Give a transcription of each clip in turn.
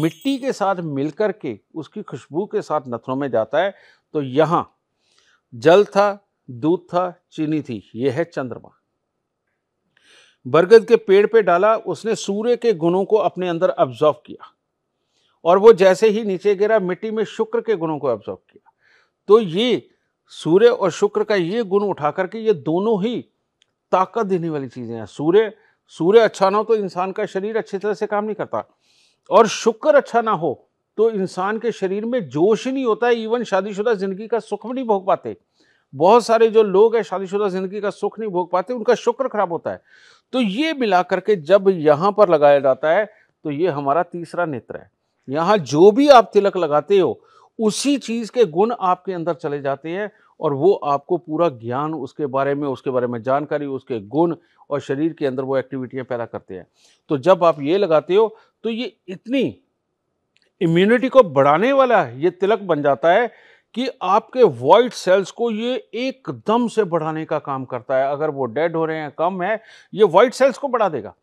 मिट्टी के साथ मिलकर के उसकी खुशबू के साथ नथनों में जाता है तो यहाँ जल था दूध था चीनी थी यह है चंद्रमा बरगद के पेड़ पे डाला उसने सूर्य के गुणों को अपने अंदर ऑब्जॉर्व किया और वो जैसे ही नीचे गिरा मिट्टी में शुक्र के गुणों को ऑब्जॉर्व किया तो ये सूर्य और शुक्र का ये गुण उठा करके ये दोनों ही ताकत देने वाली चीज़ें हैं सूर्य सूर्य अच्छा ना हो तो इंसान का शरीर अच्छी तरह से काम नहीं करता और शुक्र अच्छा ना हो तो इंसान के शरीर में जोश ही नहीं होता है इवन शादीशुदा ज़िंदगी का सुख भी नहीं भोग पाते बहुत सारे जो लोग हैं शादीशुदा ज़िंदगी का सुख नहीं भोग पाते उनका शुक्र खराब होता है तो ये मिला करके जब यहाँ पर लगाया जाता है तो ये हमारा तीसरा नेत्र है यहाँ जो भी आप तिलक लगाते हो उसी चीज़ के गुण आपके अंदर चले जाते हैं और वो आपको पूरा ज्ञान उसके बारे में उसके बारे में जानकारी उसके गुण और शरीर के अंदर वो एक्टिविटियाँ पैदा करते हैं तो जब आप ये लगाते हो तो ये इतनी इम्यूनिटी को बढ़ाने वाला ये तिलक बन जाता है कि आपके वाइट सेल्स को ये एकदम से बढ़ाने का काम करता है अगर वो डेड हो रहे हैं कम है ये वाइट सेल्स को बढ़ा देगा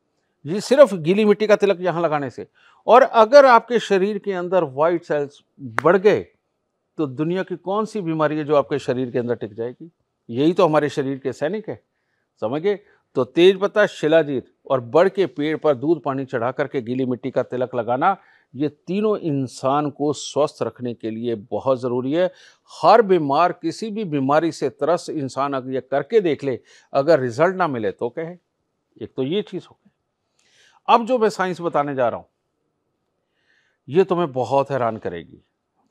ये सिर्फ गीली मिट्टी का तिलक यहाँ लगाने से और अगर आपके शरीर के अंदर वाइट सेल्स बढ़ गए तो दुनिया की कौन सी बीमारी है जो आपके शरीर के अंदर टिक जाएगी यही तो हमारे शरीर के सैनिक है समझ गए तो तेज पत्ता शिलाजीत और बड़ के पेड़ पर दूध पानी चढ़ा करके गीली मिट्टी का तिलक लगाना ये तीनों इंसान को स्वस्थ रखने के लिए बहुत ज़रूरी है हर बीमार किसी भी बीमारी से त्रस्त इंसान अगर ये करके देख ले अगर रिजल्ट ना मिले तो कहे एक तो ये चीज़ हो गई अब जो मैं साइंस बताने जा रहा हूँ ये तुम्हें बहुत हैरान करेगी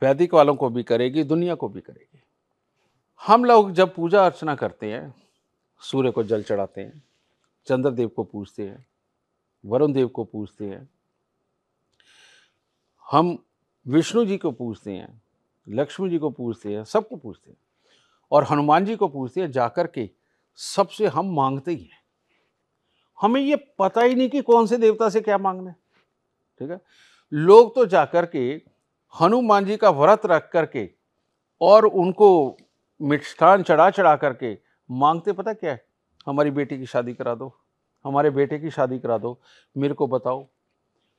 वैदिक वालों को भी करेगी दुनिया को भी करेगी हम लोग जब पूजा अर्चना करते हैं सूर्य को जल चढ़ाते हैं चंद्रदेव को पूजते हैं वरुण देव को पूजते हैं हम विष्णु जी को पूजते हैं लक्ष्मी जी को पूजते हैं सबको पूजते हैं और हनुमान जी को पूजते हैं जाकर के सबसे हम मांगते ही हैं हमें ये पता ही नहीं कि कौन से देवता से क्या मांगना है ठीक है लोग तो जाकर के हनुमान जी का व्रत रख करके और उनको मिष्ठान चढ़ा चढ़ा करके मांगते पता क्या है हमारी बेटी की शादी करा दो हमारे बेटे की शादी करा दो मेरे को बताओ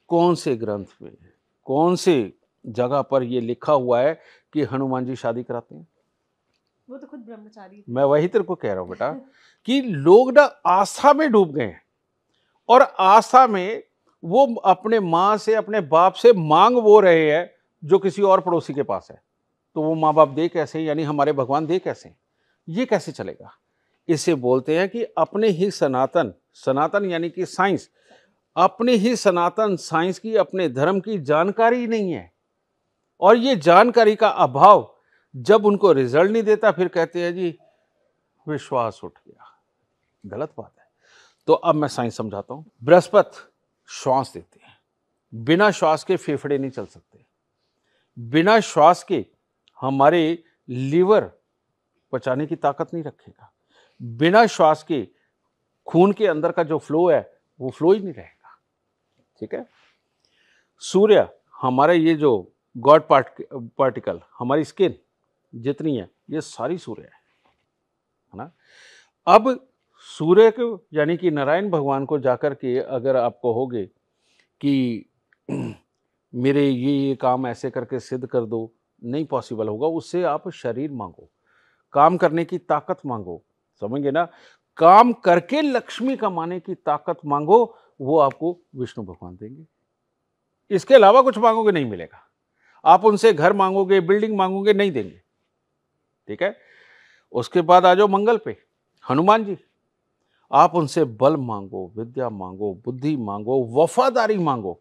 कौन से ग्रंथ में कौन से जगह पर ये लिखा हुआ है कि हनुमान जी शादी कराते हैं वो तो खुद ब्रह्मचारी मैं वही तेरे को कह रहा हूँ बेटा कि लोग ना आस्था में डूब गए हैं और आस्था में वो अपने माँ से अपने बाप से मांग वो रहे हैं जो किसी और पड़ोसी के पास है तो वो माँ बाप दे कैसे यानी हमारे भगवान दे कैसे ये कैसे चलेगा इसे बोलते हैं कि अपने ही सनातन सनातन यानी कि साइंस अपने ही सनातन साइंस की अपने धर्म की जानकारी नहीं है और ये जानकारी का अभाव जब उनको रिजल्ट नहीं देता फिर कहते हैं जी विश्वास उठ गया गलत बात है तो अब मैं साइंस समझाता हूँ बृहस्पत श्वास देते हैं बिना श्वास के फेफड़े नहीं चल सकते बिना श्वास के हमारे लीवर पचाने की ताकत नहीं रखेगा बिना श्वास के खून के अंदर का जो फ्लो है वो फ्लो ही नहीं रहेगा ठीक है सूर्य हमारा ये जो गॉड पार्ट पार्टिकल हमारी स्किन जितनी है ये सारी सूर्य है है ना अब सूर्य को यानी कि नारायण भगवान को जाकर के अगर आप कहोगे कि मेरे ये ये काम ऐसे करके सिद्ध कर दो नहीं पॉसिबल होगा उससे आप शरीर मांगो काम करने की ताकत मांगो समझेंगे ना काम करके लक्ष्मी कमाने की ताकत मांगो वो आपको विष्णु भगवान देंगे इसके अलावा कुछ मांगोगे नहीं मिलेगा आप उनसे घर मांगोगे बिल्डिंग मांगोगे नहीं देंगे ठीक है उसके बाद आ जाओ मंगल पे हनुमान जी आप उनसे बल मांगो विद्या मांगो बुद्धि मांगो वफादारी मांगो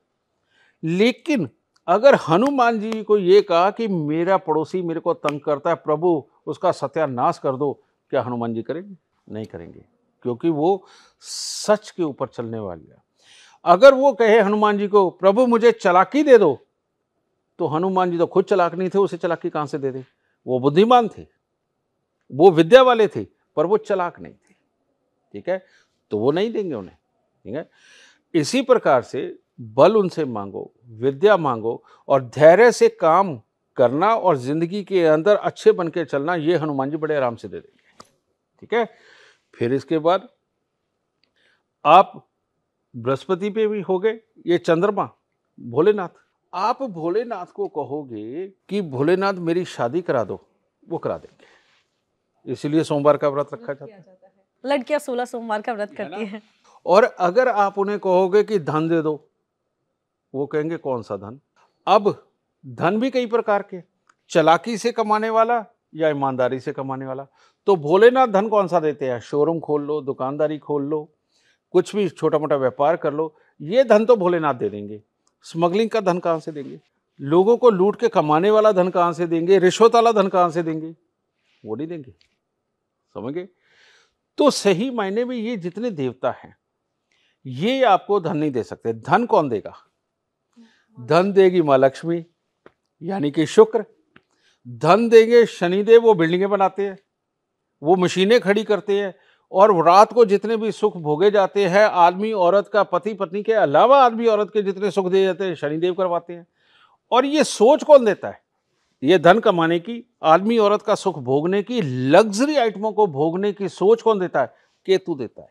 लेकिन अगर हनुमान जी को ये कहा कि मेरा पड़ोसी मेरे को तंग करता है प्रभु उसका सत्यानाश कर दो क्या हनुमान जी करेंगे नहीं करेंगे क्योंकि वो सच के ऊपर चलने वाली है अगर वो कहे हनुमान जी को प्रभु मुझे चलाकी दे दो तो हनुमान जी तो खुद चलाक नहीं थे उसे चलाकी कहाँ से दे दे वो बुद्धिमान थे वो विद्या वाले थे पर वो चलाक नहीं थे ठीक है तो वो नहीं देंगे उन्हें ठीक है इसी प्रकार से बल उनसे मांगो विद्या मांगो और धैर्य से काम करना और ज़िंदगी के अंदर अच्छे बन के चलना ये हनुमान जी बड़े आराम से दे देंगे ठीक है फिर इसके बाद आप बृहस्पति पे भी हो गए ये चंद्रमा भोलेनाथ आप भोलेनाथ को कहोगे कि भोलेनाथ मेरी शादी करा दो वो करा देंगे इसीलिए सोमवार का व्रत रखा जाता है लड़कियां सोलह सोमवार का व्रत करती है और अगर आप उन्हें कहोगे कि धन दे दो वो कहेंगे कौन सा धन अब धन भी कई प्रकार के चलाकी से कमाने वाला या ईमानदारी से कमाने वाला तो भोलेनाथ धन कौन सा देते हैं शोरूम खोल लो दुकानदारी खोल लो कुछ भी छोटा मोटा व्यापार कर लो ये धन तो भोलेनाथ दे देंगे स्मगलिंग का धन कहाँ से देंगे लोगों को लूट के कमाने वाला धन कहाँ से देंगे रिश्वत वाला धन कहाँ से देंगे वो नहीं देंगे समझ गए तो सही मायने में ये जितने देवता हैं ये आपको धन नहीं दे सकते धन कौन देगा धन देगी माँ लक्ष्मी यानी कि शुक्र धन देंगे शनिदेव वो बिल्डिंगें बनाते हैं वो मशीनें खड़ी करते हैं और रात को जितने भी सुख भोगे जाते हैं आदमी औरत का पति पत्नी के अलावा आदमी औरत के जितने सुख दिए जाते हैं शनिदेव करवाते हैं और ये सोच कौन देता है ये धन कमाने की आदमी औरत का सुख भोगने की लग्जरी आइटमों को भोगने की सोच कौन देता है केतु देता है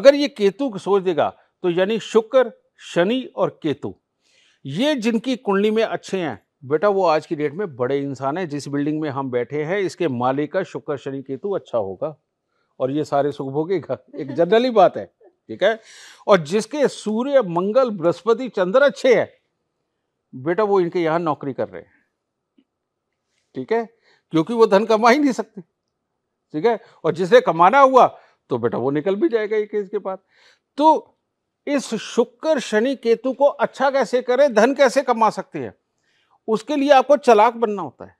अगर ये केतु सोच देगा तो यानी शुक्र शनि और केतु ये जिनकी कुंडली में अच्छे हैं बेटा वो आज की डेट में बड़े इंसान हैं जिस बिल्डिंग में हम बैठे हैं इसके मालिक का शुक्र शनि केतु अच्छा होगा और ये सारे सुख भोगेगा एक जनरली बात है ठीक है और जिसके सूर्य मंगल बृहस्पति चंद्र अच्छे हैं बेटा वो इनके यहाँ नौकरी कर रहे हैं ठीक है क्योंकि वो धन कमा ही नहीं सकते ठीक है और जिसे कमाना हुआ तो बेटा वो निकल भी जाएगा ये केस के बाद तो इस शुक्र शनि केतु को अच्छा कैसे करें धन कैसे कमा सकते हैं उसके लिए आपको चलाक बनना होता है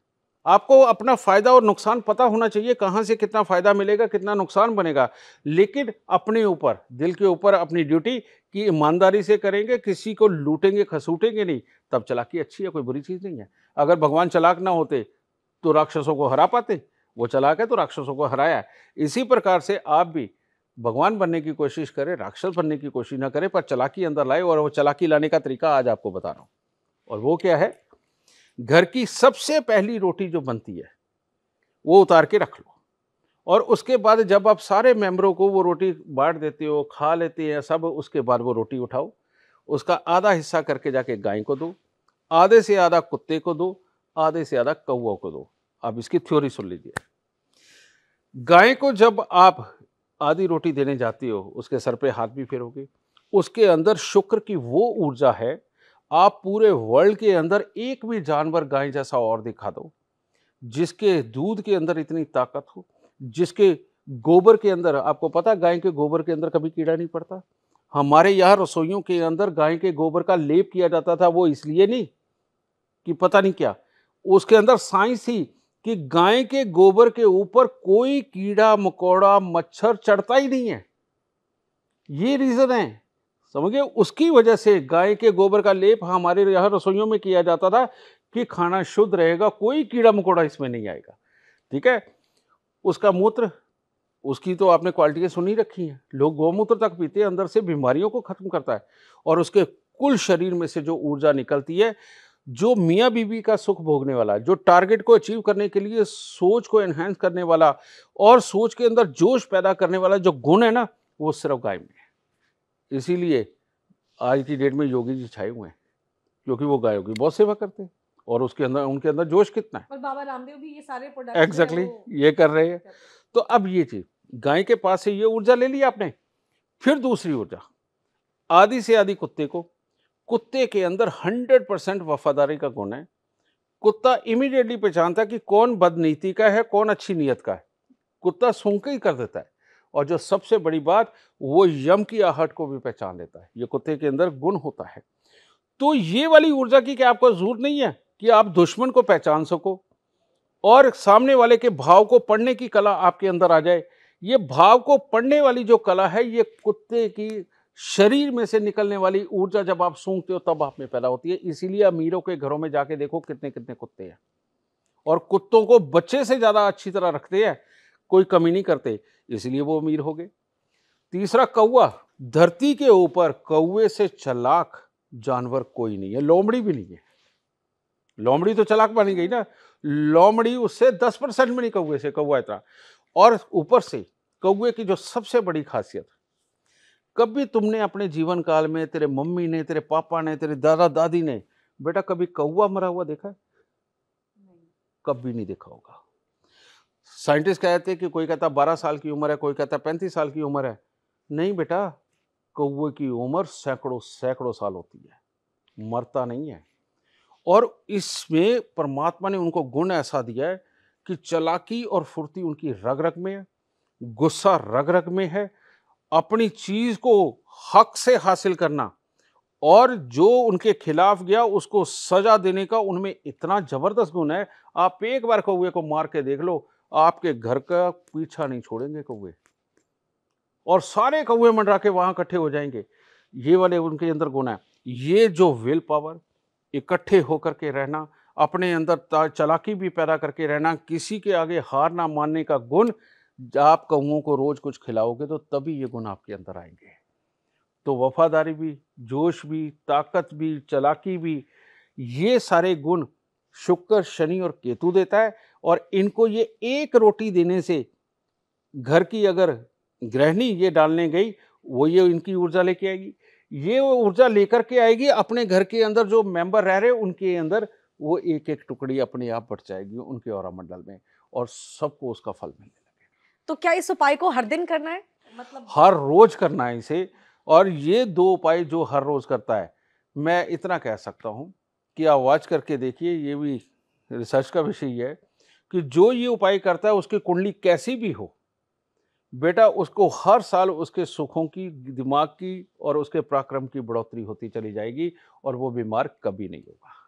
आपको अपना फ़ायदा और नुकसान पता होना चाहिए कहाँ से कितना फ़ायदा मिलेगा कितना नुकसान बनेगा लेकिन अपने ऊपर दिल के ऊपर अपनी ड्यूटी कि ईमानदारी से करेंगे किसी को लूटेंगे खसूटेंगे नहीं तब चलाकी अच्छी है कोई बुरी चीज़ नहीं है अगर भगवान चलाक ना होते तो राक्षसों को हरा पाते वो चलाक है तो राक्षसों को हराया इसी प्रकार से आप भी भगवान बनने की कोशिश करे राक्षस बनने की कोशिश ना करे पर चलाकी अंदर लाए और वो चलाकी लाने का तरीका आज आपको बता रहा हूँ और वो क्या है घर की सबसे पहली रोटी जो बनती है वो उतार के रख लो और उसके बाद जब आप सारे मेम्बरों को वो रोटी बांट देते हो खा लेते हैं सब उसके बाद वो रोटी उठाओ उसका आधा हिस्सा करके जाके गाय को दो आधे से आधा कुत्ते को दो आधे से आधा कौआ को दो आप इसकी थ्योरी सुन लीजिए गाय को जब आप आधी रोटी देने जाती हो उसके सर पे हाथ भी फेरोगे उसके अंदर शुक्र की वो ऊर्जा है आप पूरे वर्ल्ड के अंदर एक भी जानवर गाय जैसा और दिखा दो जिसके दूध के अंदर इतनी ताकत हो जिसके गोबर के अंदर आपको पता गाय के गोबर के अंदर कभी कीड़ा नहीं पड़ता हमारे यहाँ रसोइयों के अंदर गाय के गोबर का लेप किया जाता था वो इसलिए नहीं कि पता नहीं क्या उसके अंदर साइंस ही कि गाय के गोबर के ऊपर कोई कीड़ा मकोड़ा मच्छर चढ़ता ही नहीं है ये रीज़न है समझिए उसकी वजह से गाय के गोबर का लेप हमारे यहाँ रसोइयों में किया जाता था कि खाना शुद्ध रहेगा कोई कीड़ा मकोड़ा इसमें नहीं आएगा ठीक है उसका मूत्र उसकी तो आपने क्वालिटी तो सुनी रखी है लोग गौमूत्र तक पीते हैं अंदर से बीमारियों को ख़त्म करता है और उसके कुल शरीर में से जो ऊर्जा निकलती है जो मियाँ बीवी का सुख भोगने वाला जो टारगेट को अचीव करने के लिए सोच को एनहेंस करने वाला और सोच के अंदर जोश पैदा करने वाला जो गुण है ना वो सिर्फ गाय में है इसीलिए आज की डेट में योगी जी छाए हुए हैं क्योंकि वो गायों की बहुत सेवा करते हैं और उसके अंदर उनके अंदर जोश कितना है बाबा रामदेव भी ये सारे प्रोडक्ट एग्जैक्टली exactly, ये कर रहे हैं तो अब ये चीज़ गाय के पास से ये ऊर्जा ले ली आपने फिर दूसरी ऊर्जा आधी से आधी कुत्ते को कुत्ते के अंदर 100 परसेंट वफादारी का गुण है कुत्ता इमीडिएटली पहचानता है कि कौन बदनीति का है कौन अच्छी नीयत का है कुत्ता सूंघ ही कर देता है और जो सबसे बड़ी बात वो यम की आहट को भी पहचान लेता है ये कुत्ते के अंदर गुण होता है तो ये वाली ऊर्जा की क्या आपको जरूरत नहीं है कि आप दुश्मन को पहचान सको और सामने वाले के भाव को पढ़ने की कला आपके अंदर आ जाए ये भाव को पढ़ने वाली जो कला है ये कुत्ते की शरीर में से निकलने वाली ऊर्जा जब आप सूंघते हो तब आप में पैदा होती है इसीलिए अमीरों के घरों में जाके देखो कितने कितने कुत्ते हैं और कुत्तों को बच्चे से ज़्यादा अच्छी तरह रखते हैं कोई कमी नहीं करते इसलिए वो अमीर हो गए तीसरा कौआ धरती के ऊपर कौए से चलाक जानवर कोई नहीं है लोमड़ी भी नहीं है लोमड़ी तो चलाक बनी गई ना लोमड़ी उससे दस परसेंट में नहीं कौए से कौआ इतना और ऊपर से कौए की जो सबसे बड़ी खासियत कभी तुमने अपने जीवन काल में तेरे मम्मी ने तेरे पापा ने तेरे दादा दादी ने बेटा कभी कौआ मरा हुआ देखा है कभी नहीं देखा होगा साइंटिस्ट कहते हैं कि कोई कहता बारह साल की उम्र है कोई कहता पैंतीस साल की उम्र है नहीं बेटा कौए की उम्र सैकड़ों सैकड़ों साल होती है मरता नहीं है और इसमें परमात्मा ने उनको गुण ऐसा दिया है कि चलाकी और फुर्ती उनकी रग रग में है गुस्सा रग रग में है अपनी चीज़ को हक से हासिल करना और जो उनके खिलाफ गया उसको सज़ा देने का उनमें इतना ज़बरदस्त गुण है आप एक बार कौए को मार के देख लो आपके घर का पीछा नहीं छोड़ेंगे कौए और सारे कौए मंडरा के वहाँ इकट्ठे हो जाएंगे ये वाले उनके अंदर गुण है ये जो विल पावर इकट्ठे होकर के रहना अपने अंदर चलाकी भी पैदा करके रहना किसी के आगे हार ना मानने का गुण आप कौओं को रोज़ कुछ खिलाओगे तो तभी ये गुण आपके अंदर आएंगे तो वफादारी भी जोश भी ताकत भी चलाकी भी ये सारे गुण शुक्र शनि और केतु देता है और इनको ये एक रोटी देने से घर की अगर गृहिणी ये डालने गई वो ये इनकी ऊर्जा लेके आएगी ये वो ऊर्जा लेकर के आएगी अपने घर के अंदर जो मेंबर रह रहे उनके अंदर वो एक एक टुकड़ी अपने आप बढ़ जाएगी उनके और मंडल में और सबको उसका फल मिलेगा तो क्या इस उपाय को हर दिन करना है मतलब हर रोज करना है इसे और ये दो उपाय जो हर रोज करता है मैं इतना कह सकता हूँ कि आप वॉच करके देखिए ये भी रिसर्च का विषय है कि जो ये उपाय करता है उसकी कुंडली कैसी भी हो बेटा उसको हर साल उसके सुखों की दिमाग की और उसके पराक्रम की बढ़ोतरी होती चली जाएगी और वो बीमार कभी नहीं होगा